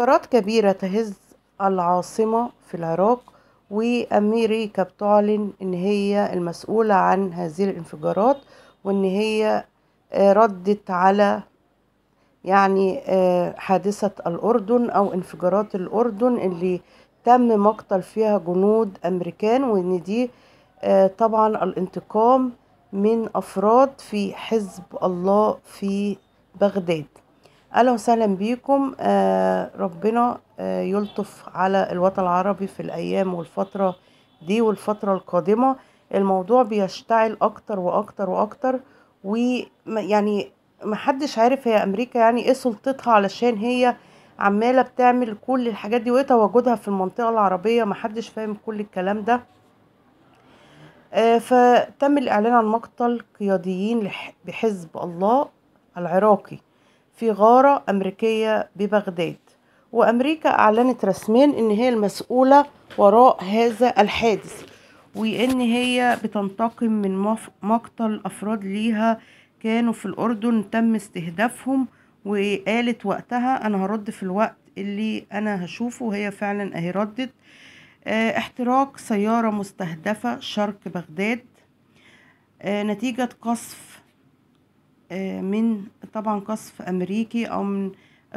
طائرات كبيرة تهز العاصمة في العراق وأمريكا بتعلن إن هي المسؤولة عن هذه الانفجارات وإن هي آه، ردت على يعني آه، حادثة الأردن أو انفجارات الأردن اللي تم مقتل فيها جنود أمريكان وإن دي آه، طبعا الانتقام من أفراد في حزب الله في بغداد اهلا وسهلا بيكم آه ربنا آه يلطف على الوطن العربي في الايام والفتره دي والفتره القادمه الموضوع بيشتعل اكتر واكتر واكتر ويعني محدش عارف هي امريكا يعني ايه سلطتها علشان هي عماله بتعمل كل الحاجات دي وايه تواجدها في المنطقه العربيه محدش فاهم كل الكلام ده آه فتم الاعلان عن مقتل قياديين بحزب الله العراقي في غارة أمريكية ببغداد وأمريكا أعلنت رسميا أن هي المسؤولة وراء هذا الحادث وأن هي بتنتقم من مقتل أفراد ليها كانوا في الأردن تم استهدافهم وقالت وقتها أنا هرد في الوقت اللي أنا هشوفه هي فعلا أهي ردت آه، احتراق سيارة مستهدفة شرق بغداد آه، نتيجة قصف آه، من طبعا قصف أمريكي أو من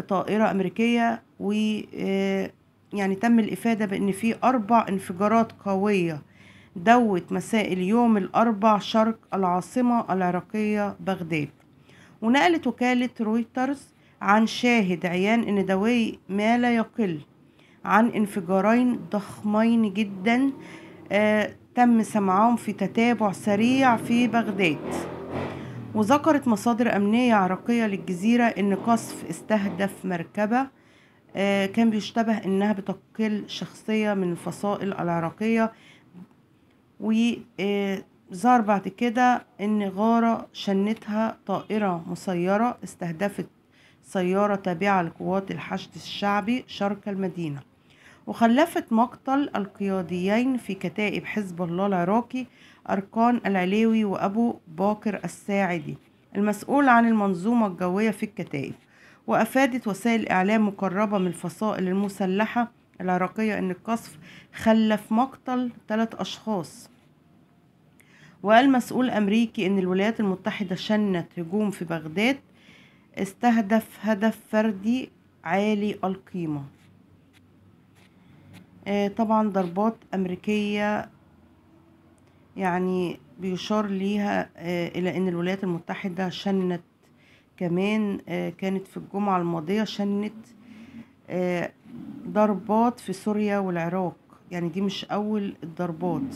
طائرة أمريكية و آه، يعني تم الإفادة بأن في أربع انفجارات قوية دوت مساء اليوم الأربع شرق العاصمة العراقية بغداد ونقلت وكالة رويترز عن شاهد عيان أن دوي ما لا يقل عن انفجارين ضخمين جدا آه تم سماعهم في تتابع سريع في بغداد وذكرت مصادر أمنية عراقية للجزيرة أن قصف استهدف مركبة آه، كان بيشتبه أنها بتقل شخصية من الفصائل العراقية وظهر آه، بعد كده أن غارة شنتها طائرة مسيرة استهدفت سيارة تابعة لقوات الحشد الشعبي شرق المدينة وخلفت مقتل القياديين في كتائب حزب الله العراقي أركان العليوي وأبو باكر الساعدي المسؤول عن المنظومة الجوية في الكتائب وأفادت وسائل إعلام مقربة من الفصائل المسلحة العراقية أن القصف خلف مقتل ثلاث أشخاص وقال مسؤول أمريكي أن الولايات المتحدة شنت هجوم في بغداد استهدف هدف فردي عالي القيمة آه، طبعا ضربات أمريكية يعني بيشار ليها آه، إلى أن الولايات المتحدة شنت كمان آه، كانت في الجمعة الماضية شنت آه، ضربات في سوريا والعراق يعني دي مش أول الضربات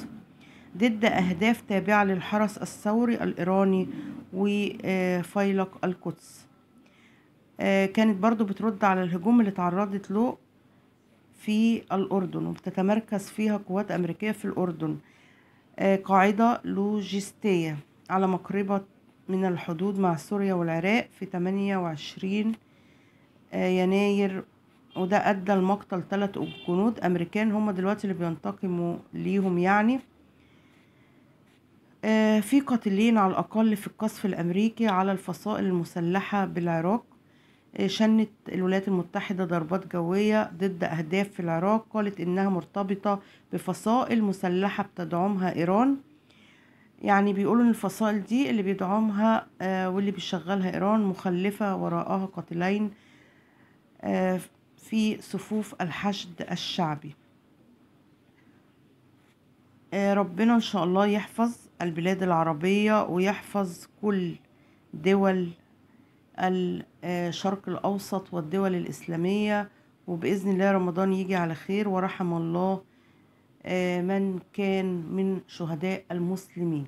ضد أهداف تابعة للحرس الثوري الإيراني وفيلق القدس كانت برضو بترد على الهجوم اللي تعرضت له في الأردن وبتتمركز فيها قوات أمريكية في الأردن آه، قاعدة لوجستية على مقربة من الحدود مع سوريا والعراق في 28 آه، يناير وده أدى لمقتل ثلاث جنود أمريكان هم دلوقتي اللي بينتقموا ليهم يعني آه، في قاتلين على الأقل في القصف الأمريكي على الفصائل المسلحة بالعراق شنت الولايات المتحدة ضربات جوية ضد أهداف في العراق قالت إنها مرتبطة بفصائل مسلحة بتدعمها إيران يعني بيقولوا إن الفصائل دي اللي بيدعمها آه، واللي بيشغلها إيران مخلفة وراءها قتلين آه، في صفوف الحشد الشعبي آه، ربنا إن شاء الله يحفظ البلاد العربية ويحفظ كل دول الشرق الأوسط والدول الإسلامية وبإذن الله رمضان يجي على خير ورحم الله آه، من كان من شهداء المسلمين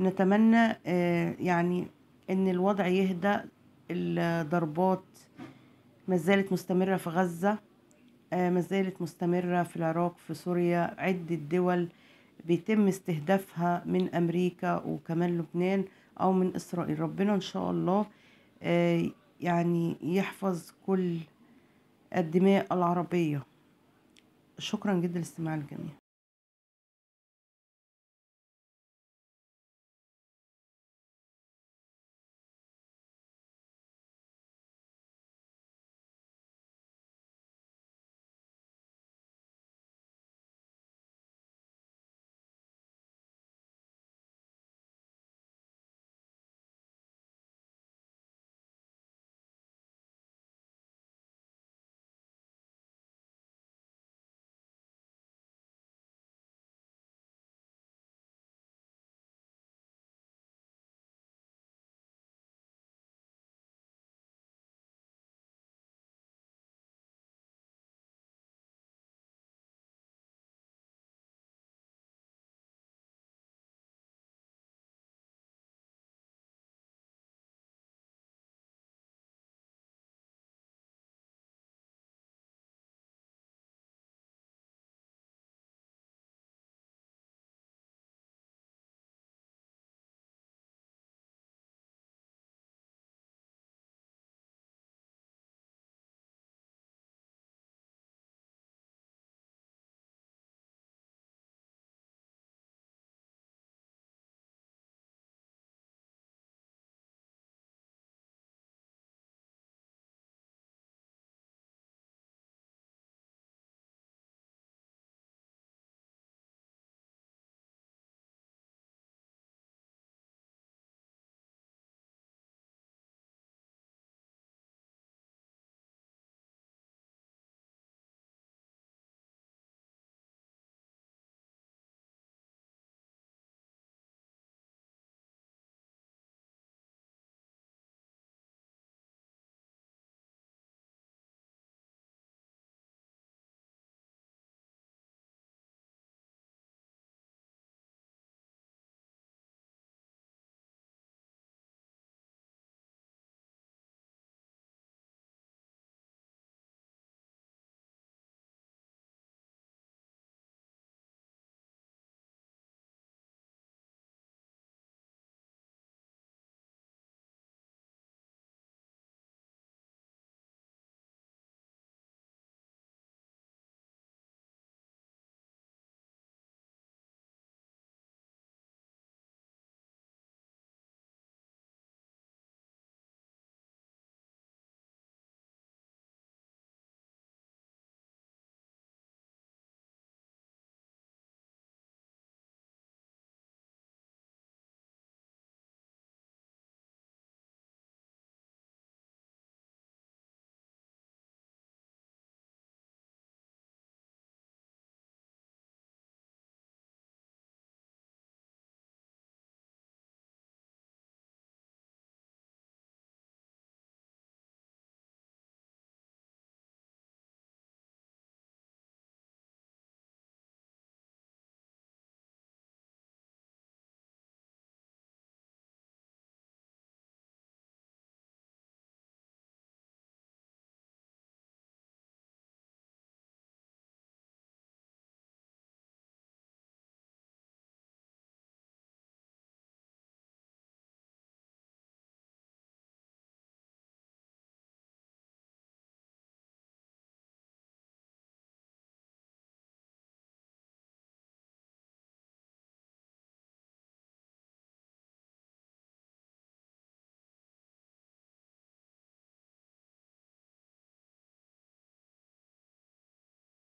نتمنى آه، يعني أن الوضع يهدى الضربات ما زالت مستمرة في غزة آه، ما زالت مستمرة في العراق في سوريا عدة دول بيتم استهدافها من أمريكا وكمان لبنان أو من إسرائيل ربنا إن شاء الله آه، يعني يحفظ كل الدماء العربية شكرا جدا لاستماع الجميع